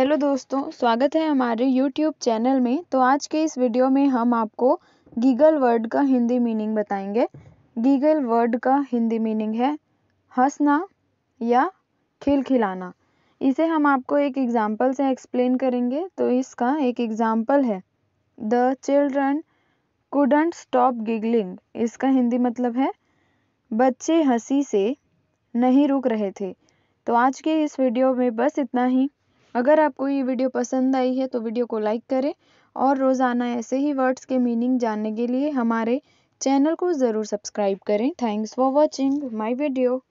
hello दोस्तों स्वागत है हमारे यूट्यूब चैनल में तो आज के इस वीडियो में हम आपको गीगल वर्ड का हिंदी मीनिंग बताएंगे गीगल वर्ड का हिंदी मीनिंग है हंसना या खिलखिलाना इसे हम आपको एक एग्जाम्पल से एक्सप्लेन करेंगे तो इसका एक एग्जाम्पल है the children couldn't stop giggling इसका हिंदी मतलब है बच्चे हंसी से नहीं रुक रहे थे तो आज के इस वीडियो में बस इतना ही अगर आपको ये वीडियो पसंद आई है तो वीडियो को लाइक करें और रोज़ाना ऐसे ही वर्ड्स के मीनिंग जानने के लिए हमारे चैनल को ज़रूर सब्सक्राइब करें thanks for watching my video